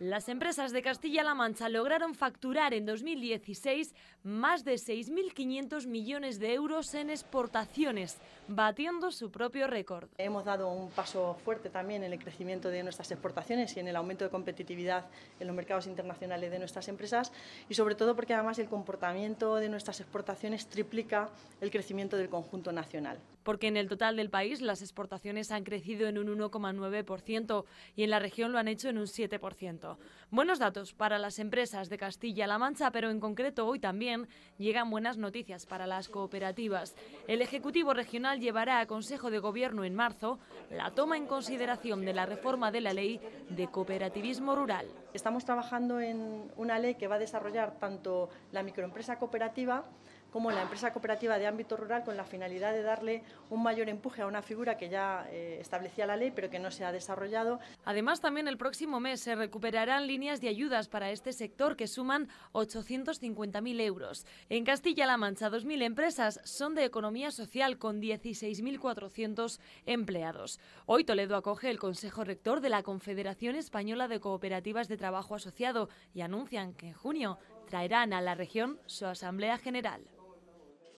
Las empresas de Castilla-La Mancha lograron facturar en 2016 más de 6.500 millones de euros en exportaciones, batiendo su propio récord. Hemos dado un paso fuerte también en el crecimiento de nuestras exportaciones y en el aumento de competitividad en los mercados internacionales de nuestras empresas y sobre todo porque además el comportamiento de nuestras exportaciones triplica el crecimiento del conjunto nacional. Porque en el total del país las exportaciones han crecido en un 1,9% y en la región lo han hecho en un 7%. Buenos datos para las empresas de Castilla-La Mancha, pero en concreto hoy también llegan buenas noticias para las cooperativas. El Ejecutivo Regional llevará a Consejo de Gobierno en marzo la toma en consideración de la reforma de la ley de cooperativismo rural. Estamos trabajando en una ley que va a desarrollar tanto la microempresa cooperativa como la empresa cooperativa de ámbito rural con la finalidad de darle un mayor empuje a una figura que ya eh, establecía la ley pero que no se ha desarrollado. Además, también el próximo mes se recuperarán líneas de ayudas para este sector que suman 850.000 euros. En Castilla-La Mancha, 2.000 empresas son de economía social con 16.400 empleados. Hoy Toledo acoge el Consejo Rector de la Confederación Española de Cooperativas de Trabajo Asociado y anuncian que en junio traerán a la región su Asamblea General.